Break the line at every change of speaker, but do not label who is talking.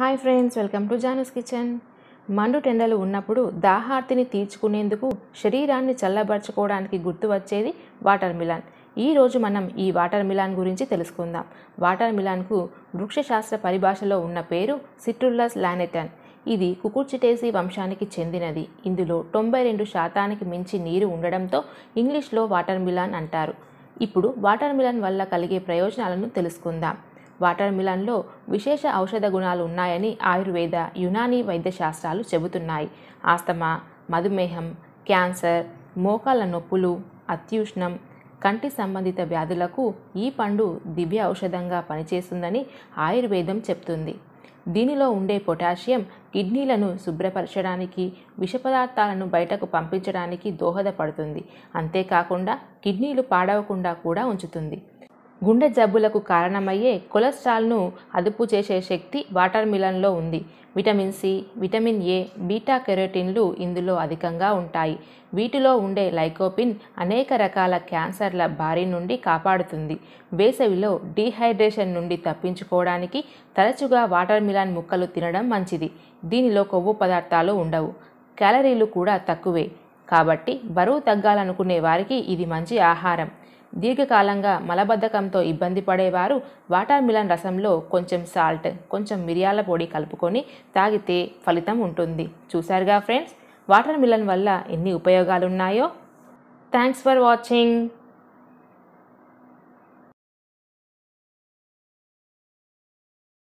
hi friends welcome to జానస్ kitchen మండు టెండలు ఉన్నప్పుడు దాహార్తిని తీర్చుకునేందుకు శరీరాన్ని చల్లబరచుకోవడానికి గుర్తు వచ్చేది వాటర్ మిలాన్ ఈరోజు మనం ఈ వాటర్ మిలాన్ గురించి తెలుసుకుందాం వాటర్ మిలాన్కు వృక్షశాస్త్ర పరిభాషలో ఉన్న పేరు సిట్రుల్లస్ లానెటన్ ఇది కుకుర్చిటేసి వంశానికి చెందినది ఇందులో తొంభై రెండు శాతానికి మించి నీరు ఉండడంతో ఇంగ్లీష్లో వాటర్ మిలాన్ అంటారు ఇప్పుడు వాటర్ మిలాన్ వల్ల కలిగే ప్రయోజనాలను తెలుసుకుందాం వాటర్ మిలన్లో విశేష ఔషధ గుణాలు ఉన్నాయని ఆయుర్వేద యునానీ వైద్య శాస్త్రాలు చెబుతున్నాయి ఆస్తమా మధుమేహం క్యాన్సర్ మోకాల నొప్పులు అత్యుష్ణం కంటి సంబంధిత వ్యాధులకు ఈ పండు దివ్య ఔషధంగా పనిచేస్తుందని ఆయుర్వేదం చెప్తుంది దీనిలో ఉండే పొటాషియం కిడ్నీలను శుభ్రపరచడానికి విష పదార్థాలను బయటకు పంపించడానికి దోహదపడుతుంది అంతేకాకుండా కిడ్నీలు పాడవకుండా కూడా ఉంచుతుంది గుండె జబ్బులకు కారణమయ్యే కొలెస్ట్రాల్ను అదుపు చేసే శక్తి వాటర్ మిలన్లో ఉంది vitamin C vitamin A beta కెరోటిన్లు ఇందులో అధికంగా ఉంటాయి వీటిలో ఉండే లైకోపిన్ అనేక రకాల క్యాన్సర్ల బారి నుండి కాపాడుతుంది వేసవిలో డీహైడ్రేషన్ నుండి తప్పించుకోవడానికి తరచుగా వాటర్ మిలాన్ ముక్కలు తినడం మంచిది దీనిలో కొవ్వు పదార్థాలు ఉండవు క్యాలరీలు కూడా తక్కువే కాబట్టి బరువు తగ్గాలనుకునే వారికి ఇది మంచి ఆహారం దీర్ఘకాలంగా మలబద్ధకంతో ఇబ్బంది పడేవారు వాటర్ మిలన్ రసంలో కొంచెం సాల్ట్ కొంచెం మిరియాల పొడి కలుపుకొని తాగితే ఫలితం ఉంటుంది చూశారుగా ఫ్రెండ్స్ వాటర్ మిలన్ వల్ల ఎన్ని ఉపయోగాలున్నాయో థ్యాంక్స్ ఫర్ వాచింగ్